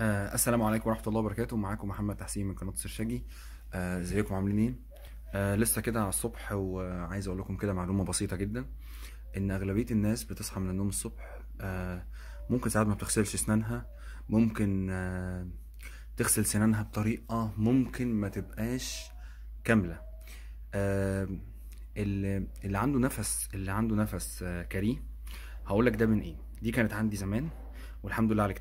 آه السلام عليكم ورحمه الله وبركاته معاكم محمد تحسين من قناه السرشاجي آه، ازيكم آه عاملين ايه آه لسه كده على الصبح وعايز اقول لكم كده معلومه بسيطه جدا ان اغلبيه الناس بتصحى من النوم الصبح آه ممكن ساعات ما بتغسلش اسنانها ممكن آه تغسل سنانها بطريقه ممكن ما تبقاش كامله آه اللي, اللي عنده نفس اللي عنده نفس آه كريه هقول لك ده من ايه دي كانت عندي زمان والحمد لله على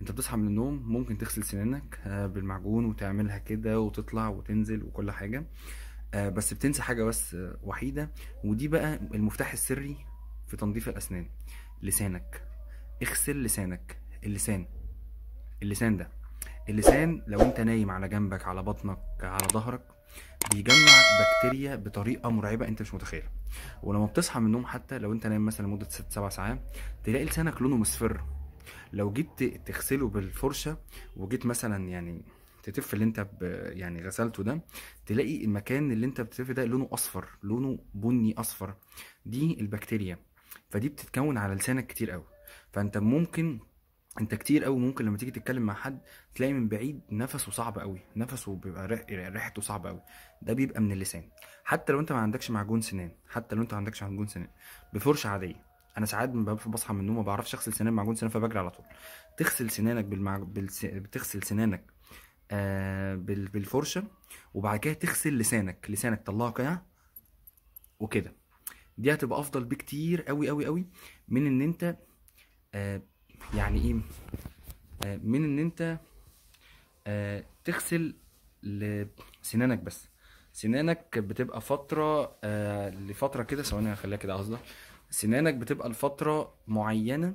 انت بتصحى من النوم ممكن تغسل سنانك آه، بالمعجون وتعملها كده وتطلع وتنزل وكل حاجه آه، بس بتنسى حاجه بس آه، وحيده ودي بقى المفتاح السري في تنظيف الاسنان لسانك اغسل لسانك اللسان اللسان ده اللسان لو انت نايم على جنبك على بطنك على ظهرك بيجمع بكتيريا بطريقه مرعبه انت مش متخيلها ولما بتصحى من النوم حتى لو انت نايم مثلا لمده 6 7 ساعات تلاقي لسانك لونه مصفر لو جيت تغسله بالفرشه وجيت مثلا يعني تتف اللي انت ب... يعني غسلته ده تلاقي المكان اللي انت بتتف ده لونه اصفر لونه بني اصفر دي البكتيريا فدي بتتكون على لسانك كتير قوي فانت ممكن انت كتير قوي ممكن لما تيجي تتكلم مع حد تلاقي من بعيد نفسه صعب قوي نفسه بيبقى ريحته صعبه قوي ده بيبقى من اللسان حتى لو انت ما عندكش معجون سنان حتى لو انت ما عندكش معجون سنان بفرشه عاديه انا ساعات بصحى من النوم ما بعرفش اغسل سنان معجون سنان فبجري على طول تغسل سنانك بالمع... بالس... بتغسل سنانك آه بال... بالفرشه وبعد كده تغسل لسانك لسانك طلعه كده وكده دي هتبقى افضل بكتير قوي قوي قوي من ان انت آه يعني ايه آه من ان انت آه تغسل لسنانك بس سنانك بتبقى فتره آه لفتره كده ثواني هخليها كده قصدك سنانك بتبقى لفتره معينه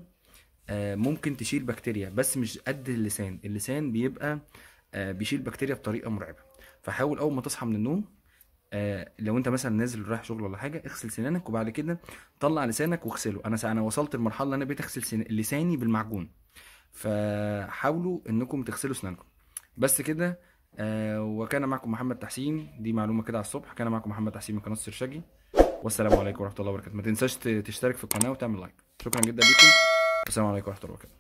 آه، ممكن تشيل بكتيريا بس مش قد اللسان اللسان بيبقى آه، بيشيل بكتيريا بطريقه مرعبه فحاول اول ما تصحى من النوم آه لو انت مثلا نازل رايح شغل ولا حاجه اغسل سنانك وبعد كده طلع لسانك واغسله انا انا وصلت لمرحله انا بقيت اغسل لساني بالمعجون فحاولوا انكم تغسلوا سنانكم بس كده آه وكان معكم محمد تحسين دي معلومه كده على الصبح كان معكم محمد تحسين من قناه السرشاجي والسلام عليكم ورحمه الله وبركاته ما تنساش تشترك في القناه وتعمل لايك شكرا جدا ليكم والسلام عليكم ورحمه الله وبركاته